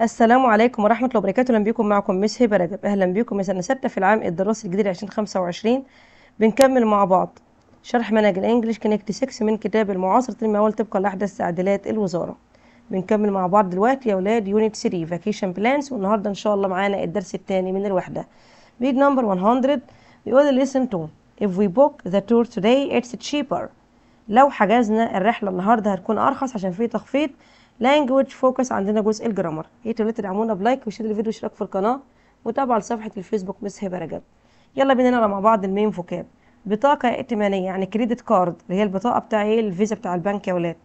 السلام عليكم ورحمة الله وبركاته أهلا بكم معكم ميس هبة رجب أهلا بكم سنة ستة في العام الدراسي الجديد 2025 بنكمل مع بعض شرح منهج الإنجليش كونكت 6 من كتاب المعاصر أول طبقا لأحدث تعديلات الوزارة بنكمل مع بعض دلوقتي يا أولاد يونت 3 فاكيشن بلانس والنهارده إن شاء الله معانا الدرس الثاني من الوحدة بيج نمبر 100 بيقول listen to if we book the tour today it's cheaper لو حجزنا الرحلة النهارده هتكون أرخص عشان في تخفيض لانجوج فوكس عندنا جزء الجرامر هيت ريليتد تدعمونا بلايك وشير الفيديو واشتراك في القناه وتابعوا لصفحه الفيسبوك مس هبه رجب يلا بينا نقرا مع بعض المين فوكاب بطاقه ائتمانيه يعني كريدت كارد اللي هي البطاقه بتاع ايه الفيزا بتاع البنك يا ولاد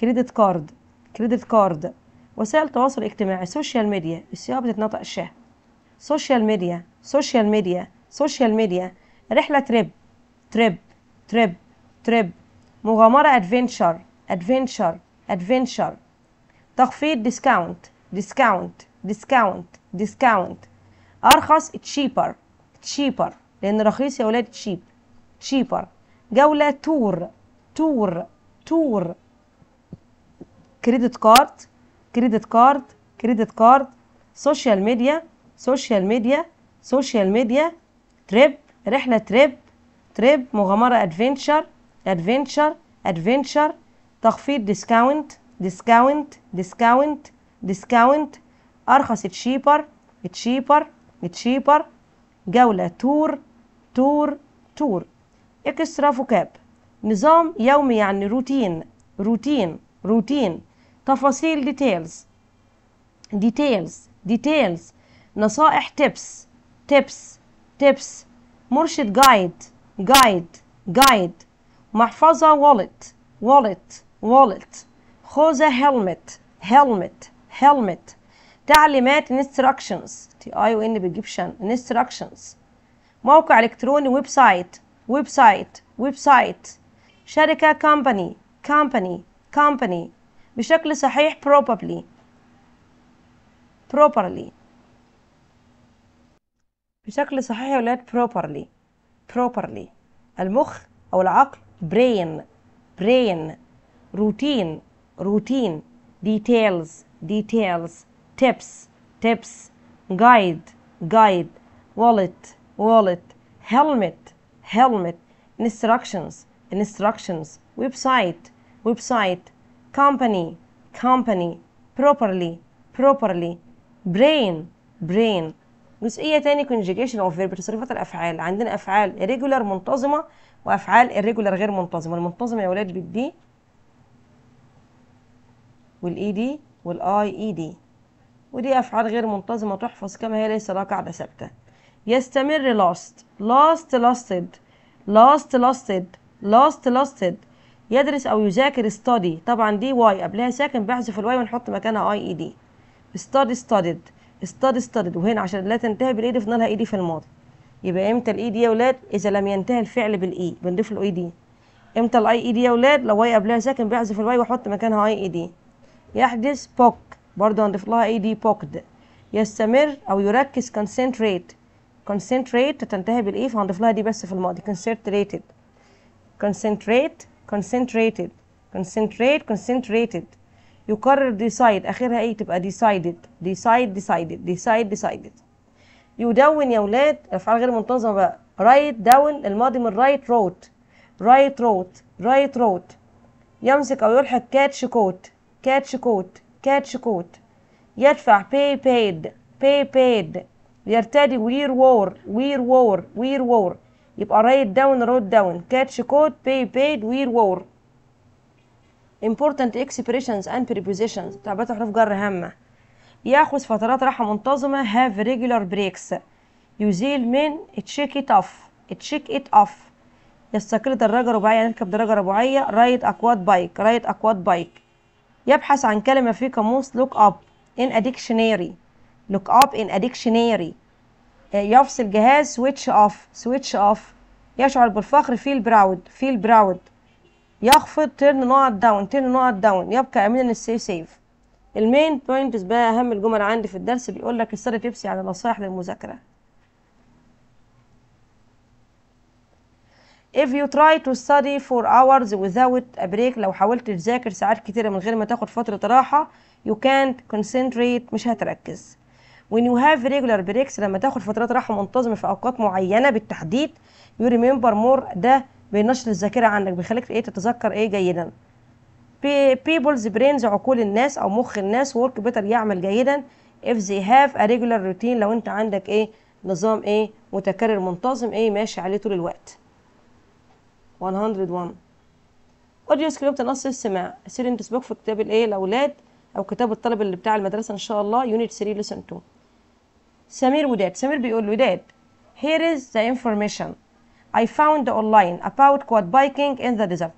كريدت كارد كريدت كارد وسائل تواصل اجتماعي سوشيال ميديا السياق بتتنطق شه سوشيال ميديا سوشيال ميديا سوشيال ميديا رحله تريب تريب تريب تريب مغامره ادفنتشر ادفنتشر ادفنتشر تخفيض ديسكاونت ديسكاونت ديسكاونت ديسكاونت أرخص cheaper cheaper لأن رخيص يا ولاد cheap cheaper جولة تور تور تور كريدت كارد كريدت كارد كريدت كارد سوشيال ميديا سوشيال ميديا سوشيال ميديا تريب رحلة تريب تريب مغامرة ادفنتشر ادفنتشر ادفنتشر تخفيض ديسكاونت ديسكاونت ديسكاونت ديسكاونت أرخص تشيبر تشيبر تشيبر جولة تور تور تور اكسترا فوكاب نظام يومي يعني روتين روتين روتين تفاصيل ديتيلز ديتيلز ديتيلز نصائح تيبس تيبس تيبس مرشد جايد جايد جايد محفظة والت والت والت خوذة helmet helmet helmet تعليمات instructions تي اي وان بتجيب شن instructions موقع الكتروني ويب سايت ويب سايت ويب سايت شركة company company company بشكل صحيح probably properly بشكل صحيح يا ولاد properly properly المخ او العقل brain brain روتين روتين details details tips tips guide guide wallet wallet helmet helmet instructions instructions website website company company properly properly brain brain جزئيه تاني conjugation of verb تصريفات الافعال عندنا افعال irregular منتظمه وافعال irregular غير منتظمه المنتظمه يا ولاد بالدي والاي دي والاي اي دي ودي افعال غير منتظمه تحفظ كما هي ليس لها قاعده ثابته يستمر لاست لاست لاستد لاست لاستد لاست لاستد يدرس او يذاكر ستادي طبعا دي واي قبلها ساكن بحذف الواي ونحط مكانها اي اي دي ستادي ستادد ستادي ستادد وهنا عشان لا تنتهي بالاي e دي فضلها لها e اي دي في الماضي يبقى امتى الاي دي e يا ولاد اذا لم ينتهي الفعل بالاي بنضيف له اي دي امتى الاي اي دي يا ولاد لو واي قبلها ساكن بحذف الواي واحط مكانها اي اي دي يحدث بوك برضه هنضيف لها اي دي بوكد يستمر او يركز كونسنتريت كونسنتريت تنتهي بالاي فهنضيف لها دي بس في الماضي كونسنتريتد concentrate كونسنتريتد concentrate كونسنتريتد يقرر decide اخرها ايه تبقى decided decide decided ديسايد decided يدون يا ولاد افعال غير منتظمه بقى write down الماضي من رايت روت رايت روت رايت روت يمسك او يلحق كاتش كوت كاتش كوت يدفع باي بايد باي بايد يرتدي وير وور وير وور وير وور يبقى رايت داون روت داون كاتش كوت باي بايد وير وور important expressions and prepositions تعبيرات حروف جر هامة يأخذ فترات راحة منتظمة هاف ريجولار بريكس يزيل من تشيك ات اوف تشيك ات اوف يستقل دراجة رباعية يركب دراجة رباعية رايد أكواد بايك رايد أكواد بايك يبحث عن كلمة في قاموس look up in a dictionary look up in a dictionary آه، يفصل جهاز switch off switch off يشعر بالفخر feel proud feel proud يخفض turn not down turn not down يبقى أمينا السيف سيف المين بوينتس بقى أهم الجمل عندي في الدرس بيقول لك السر تبسي على نصائح للمذاكرة if you try to study for hours without a break لو حاولت تذاكر ساعات كتيرة من غير ما تاخد فترة راحة you can't concentrate مش هتركز when you have regular breaks لما تاخد فترات راحة منتظمة في أوقات معينة بالتحديد you remember more ده بينشط الذاكرة عندك بيخليك ايه تتذكر ايه جيدا people's brains عقول الناس أو مخ الناس work better يعمل جيدا if they have a regular routine لو أنت عندك ايه نظام ايه متكرر منتظم ايه ماشي عليه طول الوقت 101 اوديو سكريبت نص السماع سيرين سبوك في كتاب الايه الاولاد او كتاب الطلب اللي بتاع المدرسه ان شاء الله يونت 3 ليسن 2 سمير وداد سمير بيقول وداد here is the information I found online about quad biking in the desert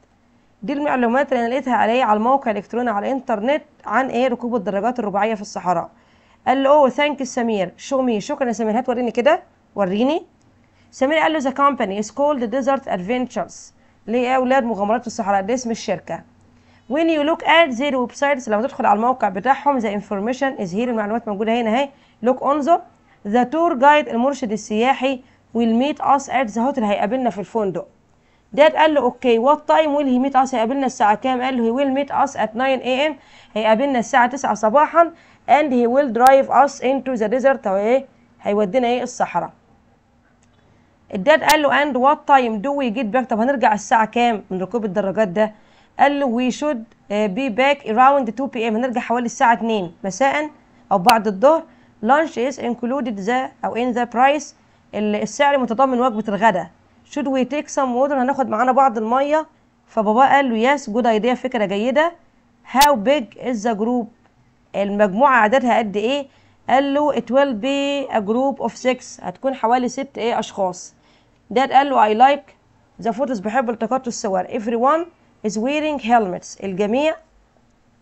دي المعلومات اللي انا لقيتها عليه على الموقع الالكتروني على الانترنت عن ايه ركوب الدراجات الرباعيه في الصحراء قال له اوه oh، ثانك سمير شو مي شكرا يا سمير هات وريني كده وريني سمير قال له the company is called the desert adventures اولاد مغامرات في الصحراء ده إيه اسم الشركة when you look at their websites لما تدخل على الموقع بتاعهم the information is here المعلومات موجودة هنا اهي look انظر the tour guide المرشد السياحي will meet us at the hotel هيقابلنا في الفندق داد قال له اوكي وات تايم ويل هي ميت اس هيقابلنا الساعه كام قال له هي ويل ميت اس ات 9 اي ام هيقابلنا الساعه 9 صباحا اند هي ويل درايف اس انتو ذا ديزرت او ايه هيودينا ايه الصحراء الداد قال له اند وات تايم دو وي جيت باك طب هنرجع الساعه كام من ركوب الدراجات ده قال له وي شود بي باك اراوند 2 بي ام هنرجع حوالي الساعه 2 مساء او بعد الظهر لانش از انكلودد ذا او ان ذا برايس السعر متضمن وجبه الغداء شود وي تيك سم وودر هناخد معانا بعض الميه فبابا قال له يس جود ايديا فكره جيده هاو بيج از ذا جروب المجموعه عددها قد ايه قال له it will be a group of six هتكون حوالي ست ايه اشخاص داد قال له I like the photos بحب التقاط الصور everyone is wearing helmets الجميع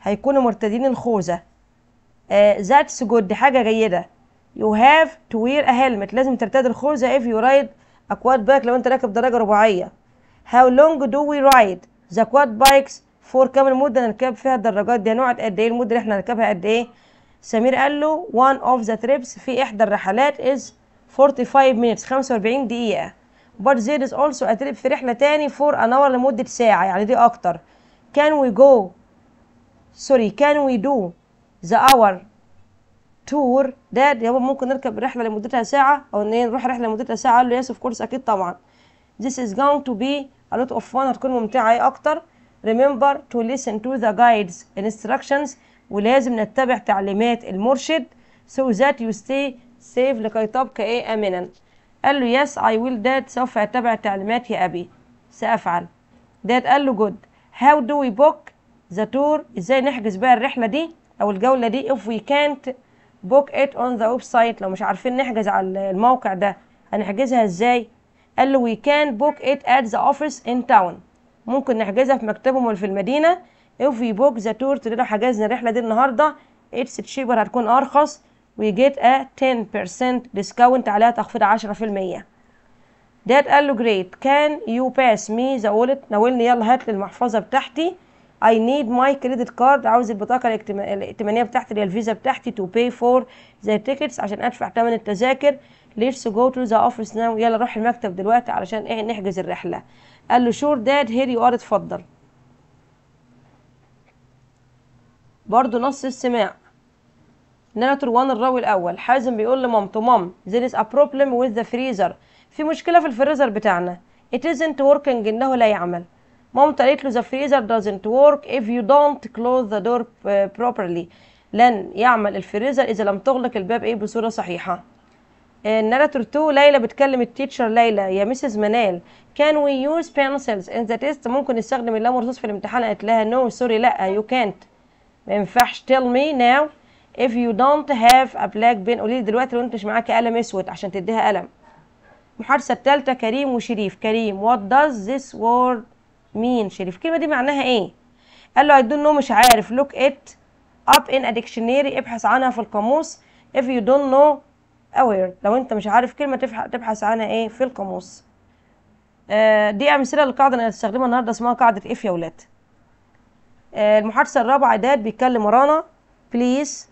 هيكونوا مرتدين الخوذة uh, that's good دي حاجة جيدة you have to wear a helmet لازم ترتدي الخوذة if you ride a quad bike لو انت راكب دراجة رباعية how long do we ride the quad bikes for كام المدة نركب فيها الدراجات دي هنقعد قد ايه المدة اللي احنا نركبها قد ايه سمير قال له one of the trips في إحدى الرحلات is 45 minutes 45 دقيقة but there is also a trip في رحلة تاني for an hour لمدة ساعة يعني دي أكتر can we go sorry can we do the hour tour ده يابا ممكن نركب رحلة لمدتها ساعة أو نروح رحلة لمدتها ساعة قال له yes of course أكيد طبعا this is going to be a lot of fun هتكون ممتعة أكتر remember to listen to the guides instructions ولازم نتبع تعليمات المرشد so that you stay safe لكي تبقى ايه امنا قال له yes I will dad سوف اتبع التعليمات يا ابي سافعل داد قال له good how do we book the tour ازاي نحجز بقى الرحله دي او الجوله دي if we can't book it on the website لو مش عارفين نحجز على الموقع ده هنحجزها ازاي قال له we can book it at the office in town ممكن نحجزها في مكتبهم في المدينه the tour تور لو حجزنا الرحله دي النهارده اتس تشيبر هتكون ارخص وي جيت ا 10% discount عليها تخفيض 10% داد قال له جريت كان يو باس مي ذا wallet ناولني يلا هات لي المحفظه بتاعتي اي نيد ماي كريدت كارد عاوز البطاقه الائتمانيه بتاعتي اللي هي الفيزا بتاعتي تو pay فور ذا tickets عشان ادفع تمن التذاكر ليتس جو تو ذا اوفيس now يلا روح المكتب دلوقتي علشان إيه نحجز الرحله قال له شور داد هير يو ار اتفضل برضو نص السماع ناتر 1 الراوي الاول حازم بيقول لمامته مام there is a problem with the freezer في مشكله في الفريزر بتاعنا it isn't working انه لا يعمل مامته قالت له the freezer doesn't work if you don't close the door uh, properly لن يعمل الفريزر اذا لم تغلق الباب ايه بصوره صحيحه الناراتور آه، 2 ليلى بتكلم التيتشر ليلى يا مسز منال كان وي يوز pencils ان ذا تيست ممكن نستخدم اللام مرصوص في الامتحان قالت لها نو no, سوري لا يو كانت ما ينفعش tell me now if you don't have a black pen قولي لي دلوقتي لو انت مش معاكي قلم اسود عشان تديها قلم المحادثه الثالثه كريم وشريف كريم what does this word mean شريف الكلمه دي معناها ايه قال له I don't know مش عارف look it up in a dictionary ابحث عنها في القاموس if you don't know aware لو انت مش عارف كلمه تبحث عنها ايه في القاموس آه دي امثله للقاعده اللي هنستخدمها النهارده اسمها قاعده اف يا ولاد آه، المحادثه الرابعه داد بيتكلم ورانا بليز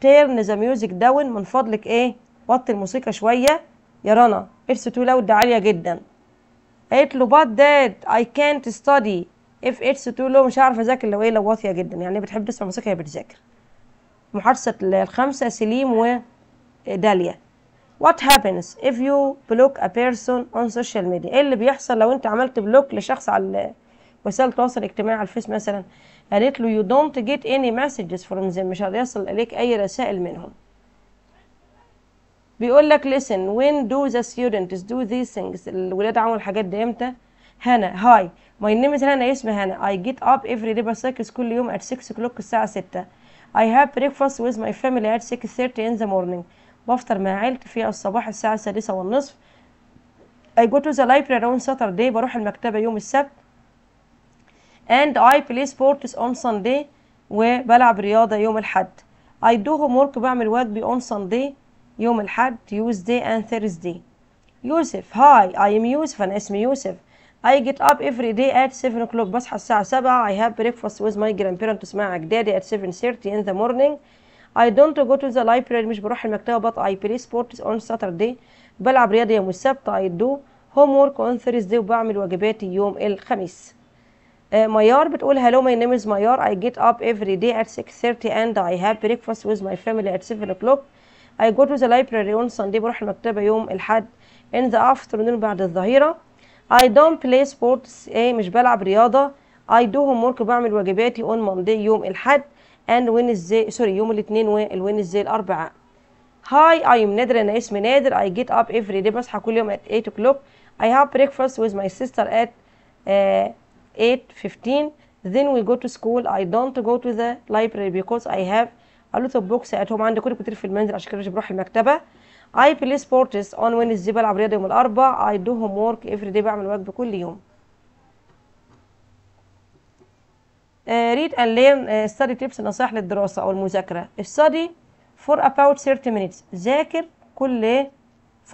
تيرن ذا ميوزك داون من فضلك ايه وطي الموسيقى شويه يا رنا اتس تو لاود ده عاليه جدا قالت له بات داد اي كانت ستادي اف اتس تو لو مش عارفه اذاكر لو ايه لو واطيه جدا يعني بتحب تسمع موسيقى هي بتذاكر محادثه الخمسه سليم وداليا وات happens if you block a person on social media ايه اللي بيحصل لو انت عملت بلوك لشخص على وسائل التواصل الاجتماعي على الفيس مثلا قالت له يو دونت جيت اني مسجز فروم ذيم مش هيصل اليك اي رسائل منهم بيقول لك listen when do the students do these things الولاد عملوا الحاجات دي امتى هنا هاي ماي نيم از هنا اسمي هنا I get up every day بسكس كل يوم at 6 o'clock الساعة 6 I have breakfast with my family at 6:30 in the morning بفطر مع عيلتي في الصباح الساعة السادسة والنصف I go to the library on Saturday بروح المكتبة يوم السبت and I play sports on Sunday وبلعب رياضة يوم الحد I do homework بعمل واجبي on Sunday يوم الحد Tuesday and Thursday يوسف هاي I am يوسف أنا اسمي يوسف I get up every day at 7 o'clock بصحى الساعة 7 I have breakfast with my grandparents مع أجدادي at 7:30 in the morning I don't go to the library مش بروح المكتبة but I play sports on Saturday بلعب رياضة يوم السبت I do homework on Thursday وبعمل واجباتي يوم الخميس آه، ميار بتقول هالو ماي نيم از ميار اي جيت اب افري دي ات 6 اند اي هاف بريكفاست وذ ماي فاميلي ات 7 اوكلوك اي جو تو ذا لايبراري اون ساندي بروح المكتبه يوم الاحد ان ذا افترنون بعد الظهيره اي دونت بلاي سبورتس اي مش بلعب رياضه اي دو هوم ورك بعمل واجباتي اون ماندي يوم الاحد اند وينزداي سوري يوم الاثنين والوينزداي الاربعاء هاي اي ام نادر انا اسمي نادر اي جيت اب افري دي بصحى كل يوم ات 8 اوكلوك اي هاف بريكفاست وذ ماي سيستر ات 8 15 then we go to school I don't go to the library because I have a lot of books at home عندي كتب كتير في المنزل عشان كده مش بروح المكتبة I play sports on Wednesday بلعب رياضة يوم الأربع I do homework every day بعمل واجب كل يوم uh, read and learn uh, study tips نصائح للدراسة أو المذاكرة study for about 30 minutes ذاكر كل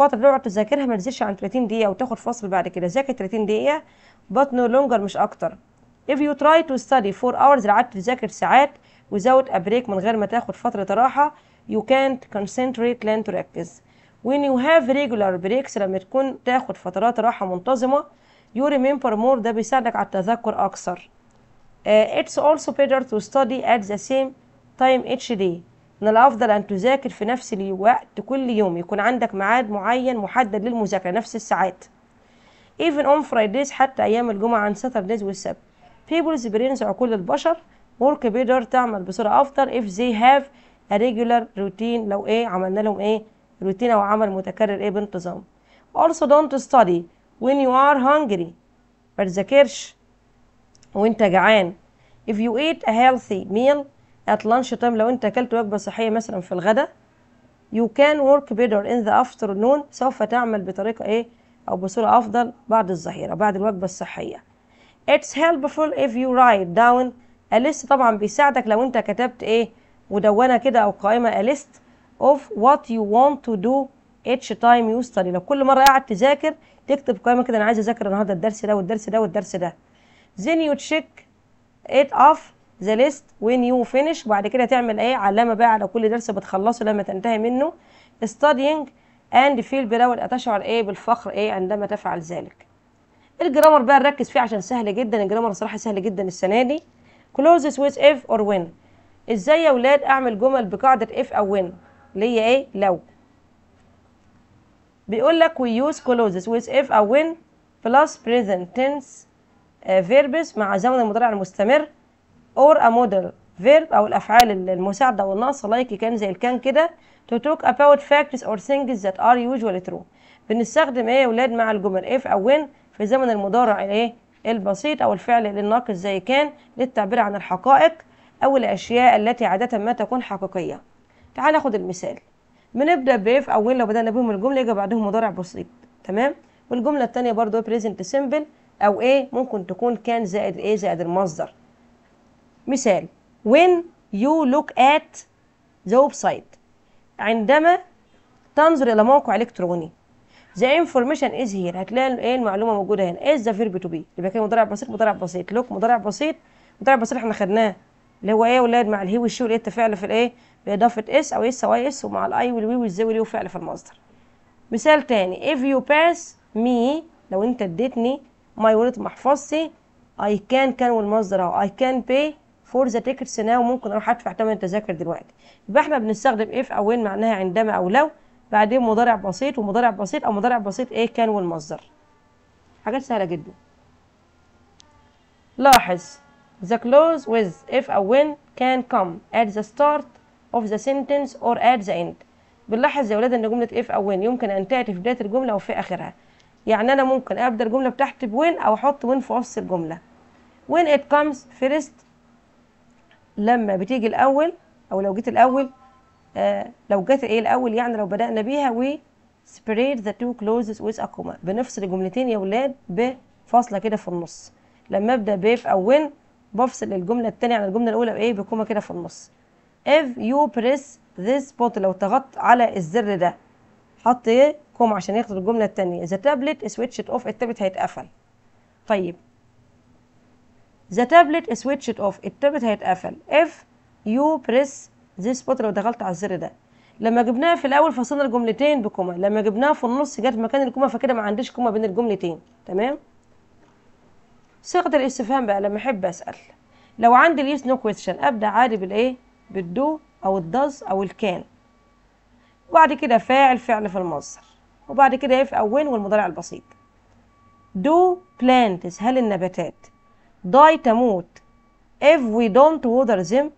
الفتره اللي اقعد تذاكرها ما تزيدش عن 30 دقيقه وتاخد فاصل بعد كده ذاكر 30 دقيقه but no longer مش اكتر if you try to study for hours لو قعدت تذاكر ساعات without a break من غير ما تاخد فتره راحه you can't concentrate لن تركز when you have regular breaks لما تكون تاخد فترات راحه منتظمه you remember more ده بيساعدك على التذكر اكثر uh, it's also better to study at the same time each day من الأفضل أن تذاكر في نفس الوقت كل يوم يكون عندك ميعاد معين محدد للمذاكرة نفس الساعات even on Fridays حتى أيام الجمعة عن Saturdays والسبت people's brains عقول البشر work better تعمل بسرعة أفضل if they have a regular routine لو إيه عملنا لهم إيه روتين أو عمل متكرر إيه بانتظام also don't study when you are hungry ما تذاكرش وأنت جعان if you eat a healthy meal at lunch time لو انت اكلت وجبه صحيه مثلا في الغداء you can work better in the afternoon سوف تعمل بطريقه ايه او بصوره افضل بعد الظهيره بعد الوجبه الصحيه it's helpful if you write down a list طبعا بيساعدك لو انت كتبت ايه مدونه كده او قائمه a list of what you want to do each time you study لو كل مره قاعد تذاكر تكتب قائمه كده انا عايز اذاكر النهارده الدرس ده والدرس ده والدرس ده then you check it off ذا ليست وين يو فينش وبعد كده تعمل ايه علامه بقى على كل درس بتخلصه لما تنتهي منه studying and feel براود اتشعر ايه بالفخر ايه عندما تفعل ذلك الجرامر بقى نركز فيه عشان سهل جدا الجرامر صراحه سهل جدا السنه دي closes with if or when ازاي يا ولاد اعمل جمل بقاعده if او when اللي هي ايه لو بيقول لك we use closes with if او when plus present tense آه، verbs مع زمن المضارع المستمر or a model verb او الافعال المساعده والناقصه لايك كان زي الكان كده to talk about facts or things that are usually true بنستخدم ايه يا ولاد مع الجمل if او when في زمن المضارع الايه البسيط او الفعل الناقص زي كان للتعبير عن الحقائق او الاشياء التي عاده ما تكون حقيقيه تعال ناخد المثال بنبدا باف او when لو بدانا بيهم الجمله يجي بعدهم مضارع بسيط تمام والجمله الثانيه برضه present simple او ايه ممكن تكون كان زائد ايه زائد المصدر مثال when you look at the website عندما تنظر إلى موقع إلكتروني the information is here هتلاقي ايه المعلومه موجوده هنا is the verb to be يبقى كده مضارع بسيط مضارع بسيط look مضارع بسيط مضارع بسيط احنا خدناه اللي هو ايه ولاد مع الهي والشي والايه فعل في الايه باضافه اس او اس او اس ومع الاي والوي والزي والي وفعل في المصدر مثال تاني if you pass me لو انت اديتني my wallet محفظتي I can كان والمصدر اهو I can pay فور ذا تيكتس ناو ممكن اروح ادفع ثمن التذاكر دلوقتي يبقى احنا بنستخدم اف او وين معناها عندما او لو بعدين مضارع بسيط ومضارع بسيط او مضارع بسيط ايه كان والمصدر حاجات سهله جدا لاحظ the close with if او when can come at the start of the sentence or at the end بنلاحظ يا ولاد ان جمله if او when يمكن ان تاتي في بدايه الجمله او في اخرها يعني انا ممكن ابدا الجمله بتاعتي بوين او احط وين في وسط الجمله when it comes first لما بتيجي الاول او لو جيت الاول آه لو جت ايه الاول يعني لو بدانا بيها و separate the two clauses with a comma بنفصل الجملتين يا ولاد بفاصله كده في النص لما ابدا بيف او وين بفصل الجمله الثانيه عن الجمله الاولى بايه بكومه كده في النص if you press this button لو ضغطت على الزر ده حط ايه كوم عشان ياخد الجمله الثانيه the tablet switched off التابلت هيتقفل طيب The tablet switched off التابلت هيتقفل if you press this button لو دخلت على الزر ده لما جبناها في الاول فصلنا الجملتين بكوما لما جبناها في النص جت مكان الكوما فكده ما عنديش كوما بين الجملتين تمام صيغه الاستفهام بقى لما احب اسال لو عندي اليس نو كويشن ابدا عادي بالايه بالدو او الداز او الكان وبعد كده فاعل فعل في المصدر وبعد كده اف او وين والمضارع البسيط دو بلانتس هل النباتات die تموت if we don't water them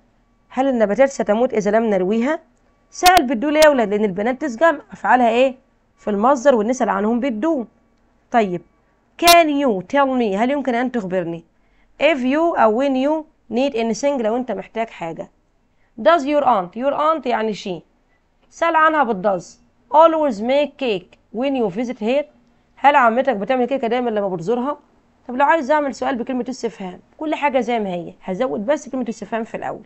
هل النباتات ستموت إذا لم نرويها سأل بتدو ليه يا أولاد لأن البنات تسجم أفعالها إيه في المصدر والنسأل عنهم بتدو طيب can you tell me هل يمكن أن تخبرني if you أو when you need anything لو أنت محتاج حاجة does your aunt your aunt يعني she سأل عنها بالداز always make cake when you visit her هل عمتك بتعمل كيكة دايما لما بتزورها طب لو عايز اعمل سؤال بكلمه استفهام كل حاجه زي ما هي هزود بس كلمه استفهام في الاول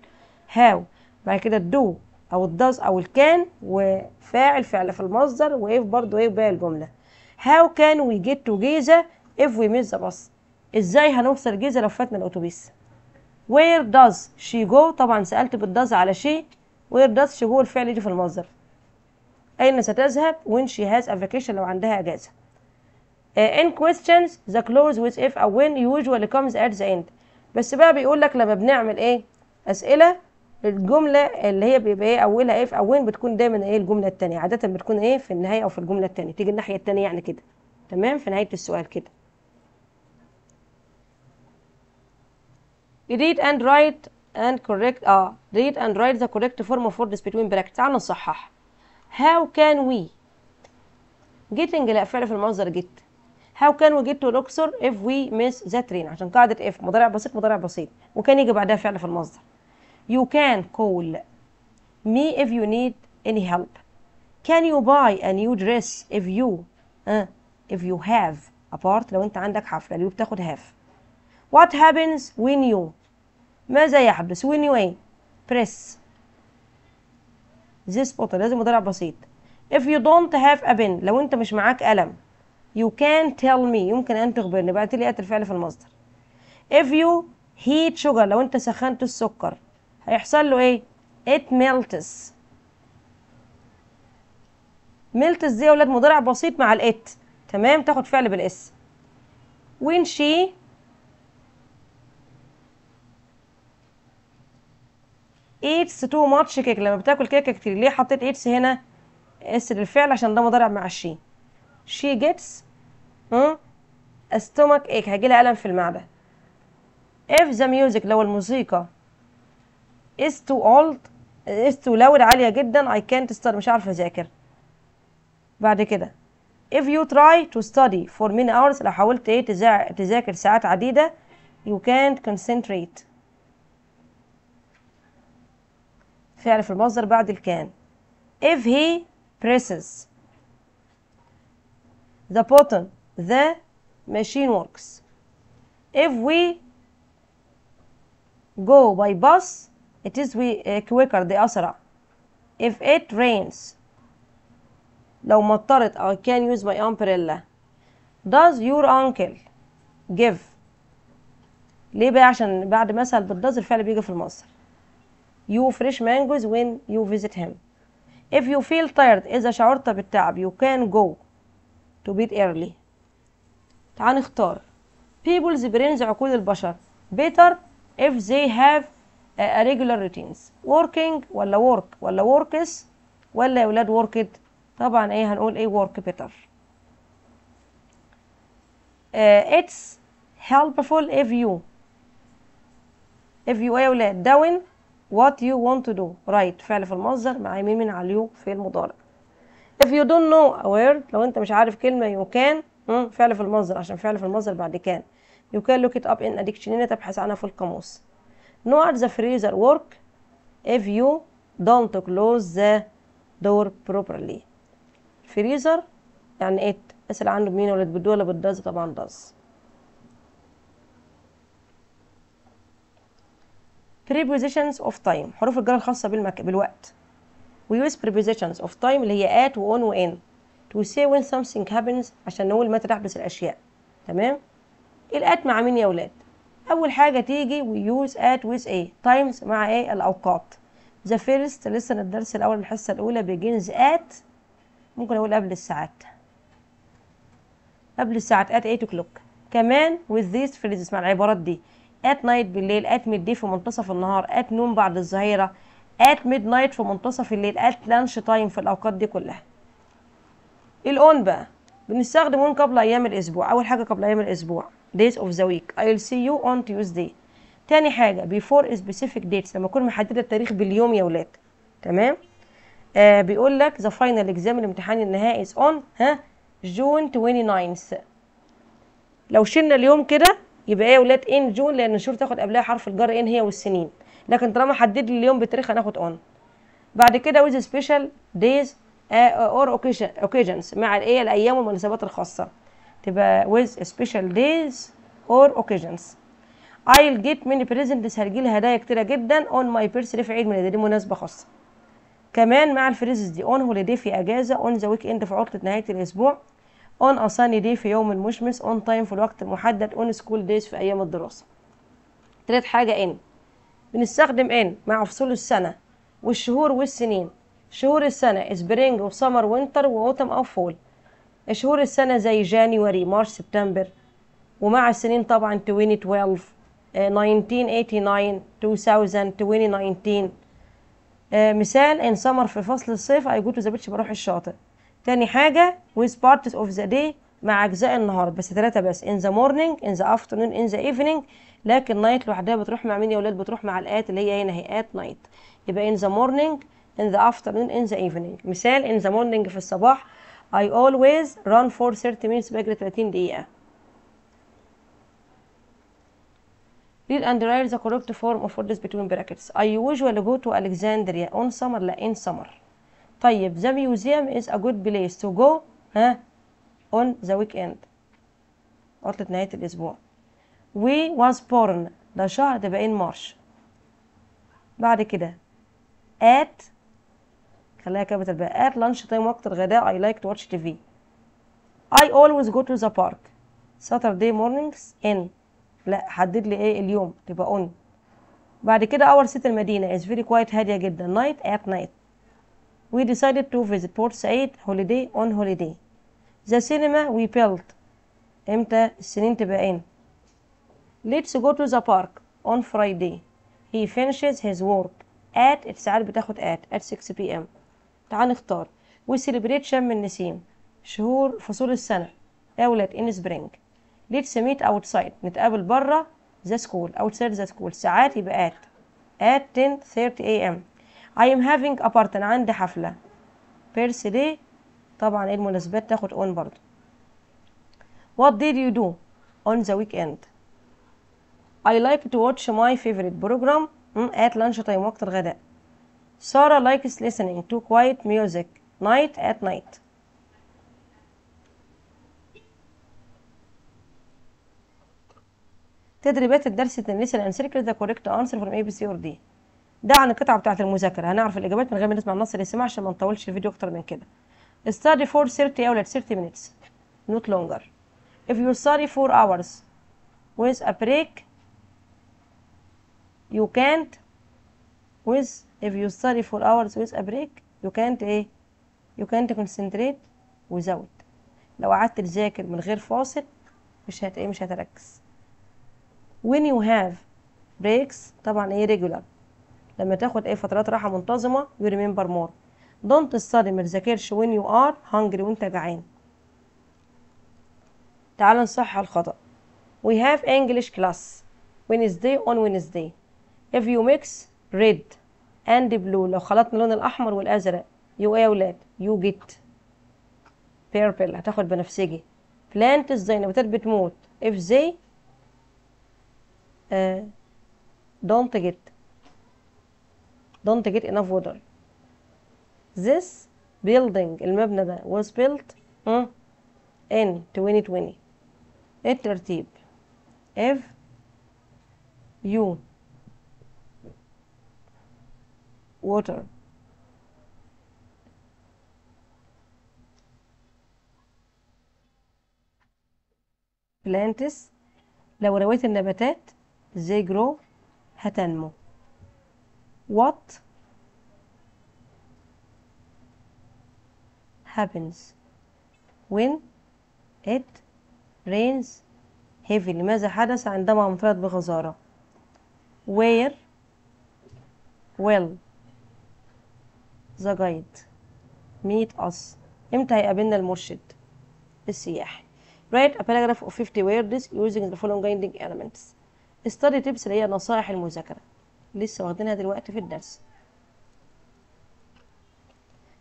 هاو بعد كده الدو او الداز او الكان وفاعل فعل في المصدر وإيف برضو ايه باقي الجمله هاو كان وي جيت تو جيزه اف وي ميز ذا ازاي هنوصل جيزه لو فاتنا الاتوبيس وير داز شي جو طبعا سالت بالداز على شي وير داز شي جو الفعل يجي في المصدر اين ستذهب وين شي هاز افيكيشن لو عندها اجازه Uh, in questions the clause with if أو when usually comes at the end بس بقى بيقول لك لما بنعمل إيه أسئلة الجملة اللي هي بيبقى إيه أولها if أو when بتكون دايما إيه الجملة الثانيه عادة بتكون إيه في النهاية أو في الجملة الثانيه تيجي الناحية الثانيه يعني كده تمام في نهاية السؤال كده read and write and correct اه read and write the correct form of words between brackets تعالوا نصحح how can we getting لا فعل في المصدر get how can we get to Luxor if we miss the train عشان قاعده if مضارع بسيط مضارع بسيط وكان يجي بعدها فعل في المصدر you can call me if you need any help can you buy a new dress if you uh, if you have a part لو انت عندك حفله اليو بتاخد have what happens when you ماذا يحدث when you press this button لازم مضارع بسيط if you don't have a pen لو انت مش معاك قلم you can tell me يمكن أن تخبرني بعت لي أتر الفعل في المصدر if you heat sugar لو أنت سخنت السكر هيحصل له إيه it melts melts دي يا ولاد مضارع بسيط مع الات تمام تاخد فعل بالاس when she ايتس تو ماتش كيك لما بتاكل كيكه كتير ليه حطيت ايتس هنا اس للفعل عشان ده مضارع مع الشي شي جيتس استومك ايك لي الم في المعده if the music لو الموسيقى is too old is too loud عاليه جدا I can't study مش عارفه اذاكر بعد كده if you try to study for many hours لو حاولت ايه تذاكر ساعات عديده you can't concentrate فعل في المصدر بعد الكان if he presses the button the machine works. If we go by bus, it is we, uh, quicker the أسرع. If it rains, لو مطرت I can use my umbrella. Does your uncle give ليه بقى عشان بعد مثل بالدز الفعل بيجي في المصدر you fresh mangoes when you visit him if you feel tired إذا شعرت بالتعب you can go to bed early تعال نختار people's brains عقول البشر better if they have a regular routines working ولا work ولا works ولا يا ولاد worked طبعا ايه هنقول ايه work better it's helpful if you if you ايه يا ولاد doing what you want to do right فعل في المصدر مع يمين من على اليو في المضارع if you don't know a word لو انت مش عارف كلمة you can امم فعل في المصدر عشان فعل في المصدر بعد كان you can look it up in a dictionary تبحث عنها في القاموس no at the freezer work if you don't close the door properly freezer يعني ايه اسال عنه بمين ولا بدو ولا بالداز طبعا داز prepositions of time حروف الجر الخاصه بالمك... بالوقت we use prepositions of time اللي هي at و on و in to say when something happens عشان نقول متى تحدث الأشياء تمام الات مع مين يا ولاد أول حاجة تيجي we use at with a times مع ايه الأوقات the first لسه الدرس الأول الحصة الأولى begins at ممكن أقول قبل الساعات قبل الساعة at 8 o'clock كمان with these phrases مع العبارات دي at night بالليل at midday في منتصف النهار at noon بعد الظهيرة at midnight في منتصف الليل at lunch time في الأوقات دي كلها الاون بقى بنستخدم اون قبل ايام الاسبوع اول حاجه قبل ايام الاسبوع days of the week I'll see you on Tuesday تاني حاجه before specific dates لما اكون محدده التاريخ باليوم يا ولاد تمام آه بيقول لك the final exam الامتحان النهائي is on ها جون 29 لو شلنا اليوم كده يبقى ايه يا ولاد ان جون لان الشهور تاخد قبلها حرف الجر ان هي والسنين لكن طالما حدد لي اليوم بتاريخ هناخد اون بعد كده with special days اور آه، اوكيجنز مع الايه الايام والمناسبات الخاصه تبقى with special days or occasions I'll get many presents هجي لي هدايا كتيره جدا on my birthday في عيد ميلادي دي مناسبه خاصه كمان مع الفريزز دي on holiday في اجازه on the weekend في عطله نهايه الاسبوع on a sunny day في يوم مشمس on time في الوقت المحدد on school days في ايام الدراسه تالت حاجه ان بنستخدم ان مع فصول السنه والشهور والسنين شهور السنة سبرينج وسمر وينتر وأوتم أو فول شهور السنة زي جانيوري مارس سبتمبر ومع السنين طبعا 2012 1989 2000 2019 مثال ان سمر في فصل الصيف اي جو تو بروح الشاطئ تاني حاجة with parts of the day مع أجزاء النهار بس ثلاثة بس in the morning in the afternoon in the evening لكن نايت لوحدها بتروح مع مين يا ولاد بتروح مع الآيات اللي هي هنا هي آت نايت يبقى in the morning in the afternoon in the evening مثال in the morning في الصباح I always run for 30 minutes بجري 30 دقيقة Read and write the correct form of words between brackets I usually go to Alexandria on summer لا in summer طيب the museum is a good place to go ها on the weekend عطلة نهاية الأسبوع we was born ده شهر ده بقين مارش بعد كده at خليها كابيتال بقى at lunch time وقت الغداء I like to watch TV I always go to the park Saturday mornings in لا حدد لي ايه اليوم تبقى on بعد كده our city المدينة is very quiet هادية جدا night at night we decided to visit Port Said holiday on holiday the cinema we built امتى السنين تبقى in let's go to the park on Friday he finishes his work at الساعات بتاخد at at 6 p.m. تعال نختار وسيلبريت شم النسيم شهور فصول السنة أولاد إن سبرينج ليتس ميت أوتسايد نتقابل بره ذا سكول أوتسايد ذا سكول ساعات يبقى آت at 10:30 a.m. I am having a party أنا عندي حفلة بيرس دي طبعا ايه المناسبات تاخد اون برضو What did you do on the weekend? I like to watch my favorite program at lunch time وقت الغداء Sarah لايكس لسنين to quiet music نايت at night. تدريبات الدرس التنسى لان سيركل ذا كوريكت انسر فروم اي بي سي اور دي ده عن القطعه بتاعه المذاكره هنعرف الاجابات من غير ما نسمع النص اللي سمع عشان ما نطولش الفيديو اكتر من كده study for 30 hours 30 minutes not longer if you study 4 hours with a break you can't with if you study for hours with a break you can't ايه you can't concentrate without لو قعدت تذاكر من غير فاصل مش هت ايه مش هتركز when you have breaks طبعا ايه regular لما تاخد ايه فترات راحه منتظمه you remember more don't study ما تذاكرش when you are hungry وانت جعان تعال نصحح الخطأ we have English class Wednesday on Wednesday if you mix red اند بلو لو خلطنا اللون الاحمر والازرق يو ايه يا ولاد يو جيت بيربل هتاخد بنفسجي بلانت ازاي نباتات بتموت اف زي دونت جيت دونت جيت انف enough ذس بيلدينج المبنى ده واز بيلت ان 2020 الترتيب اف يو water. plants لو رويت النباتات they grow هتنمو what happens when it rains heavy ماذا حدث عندما أمطرت بغزارة where will ذا جايد ميت us امتى هيقابلنا المرشد السياحي write a paragraph of 50 words using the following guiding elements study tips اللي هي نصائح المذاكرة لسه واخدينها دلوقتي في الدرس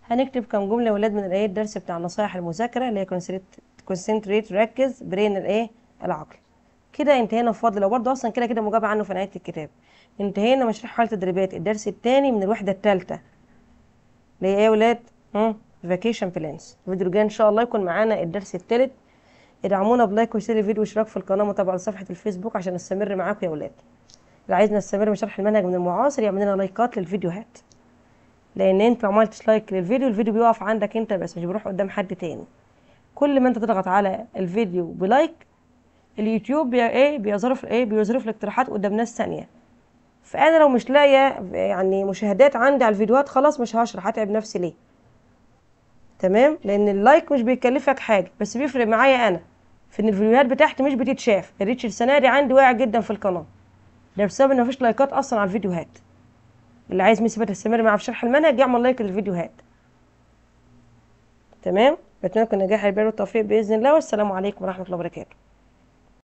هنكتب كم جملة ولاد من الايه الدرس بتاع نصائح المذاكرة اللي هي concentrate ركز برين الايه العقل كده انتهينا بفضل لو برضه اصلا كده كده مجابة عنه في نهاية الكتاب انتهينا من حالة تدريبات الدرس الثاني من الوحدة الثالثه ليه ايه يا ولاد فاكيشن بلانز الفيديو الجاي ان شاء الله يكون معانا الدرس الثالث ادعمونا بلايك وشير الفيديو واشتراك في القناه وتابعوا صفحه الفيسبوك عشان نستمر معاكم يا ولاد اللي عايز نستمر بشرح المنهج من المعاصر يعمل لنا لايكات للفيديوهات لان انت لو ما عملتش لايك للفيديو الفيديو بيقف عندك انت بس مش بيروح قدام حد تاني كل ما انت تضغط على الفيديو بلايك اليوتيوب بي ايه بيظرف ايه بيظرف الاقتراحات قدام ناس ثانيه فانا لو مش لاقيه يعني مشاهدات عندي على الفيديوهات خلاص مش هشرح هتعب نفسي ليه تمام لان اللايك مش بيكلفك حاجه بس بيفرق معايا انا في ان الفيديوهات بتاعتي مش بتتشاف الريتش السنه دي عندي واقع جدا في القناه ده بسبب ان مفيش لايكات اصلا على الفيديوهات اللي عايز ميسي تستمر مع في شرح المنهج يعمل لايك للفيديوهات تمام بتمنى لكم النجاح البر والتوفيق باذن الله والسلام عليكم ورحمه الله وبركاته